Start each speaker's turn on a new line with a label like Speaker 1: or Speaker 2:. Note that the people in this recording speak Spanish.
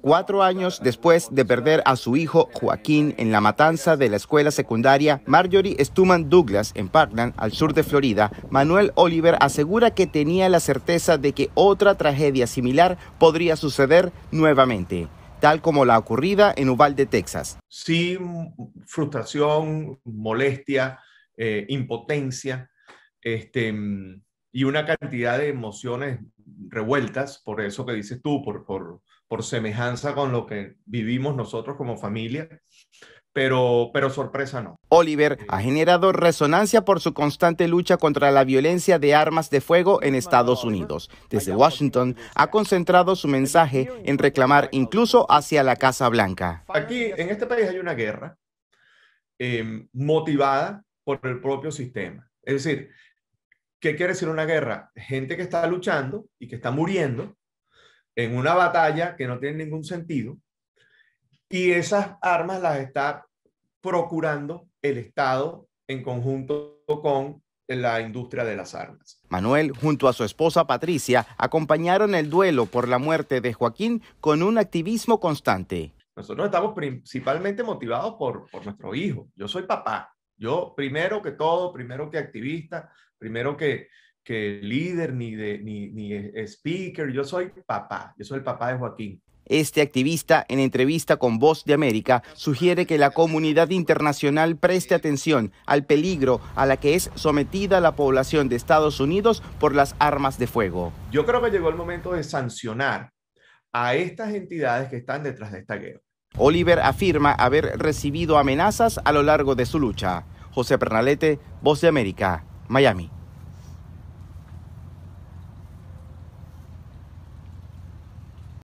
Speaker 1: Cuatro años después de perder a su hijo Joaquín en la matanza de la escuela secundaria Marjorie Stuman Douglas en Parkland, al sur de Florida, Manuel Oliver asegura que tenía la certeza de que otra tragedia similar podría suceder nuevamente, tal como la ocurrida en Uvalde, Texas.
Speaker 2: Sí, frustración, molestia, eh, impotencia este, y una cantidad de emociones revueltas, por eso que dices tú, por, por, por semejanza con lo que vivimos nosotros como familia, pero, pero sorpresa no.
Speaker 1: Oliver eh, ha generado resonancia por su constante lucha contra la violencia de armas de fuego en Estados Unidos. Desde Washington ha concentrado su mensaje en reclamar incluso hacia la Casa Blanca.
Speaker 2: Aquí, en este país hay una guerra em, motivada por el propio sistema. Es decir, ¿Qué quiere decir una guerra? Gente que está luchando y que está muriendo en una batalla que no tiene ningún sentido y esas armas las está procurando el Estado en conjunto con la industria de las
Speaker 1: armas. Manuel, junto a su esposa Patricia, acompañaron el duelo por la muerte de Joaquín con un activismo constante.
Speaker 2: Nosotros estamos principalmente motivados por, nuestro hijo. Yo soy papá yo, primero que todo, primero que activista, primero que,
Speaker 1: líder, ni, de, ni, ni e-, speaker, yo soy papá, yo soy el papá de Joaquín. Este activista, en entrevista con Voz de América, sugiere que la comunidad internacional preste atención al peligro a la que es sometida la población de Estados Unidos por las armas de fuego.
Speaker 2: Yo creo que llegó el momento de sancionar a estas entidades que están detrás de esta guerra.
Speaker 1: Oliver afirma haber recibido amenazas a lo largo de su lucha. José Pernalete, Voz de América, Miami.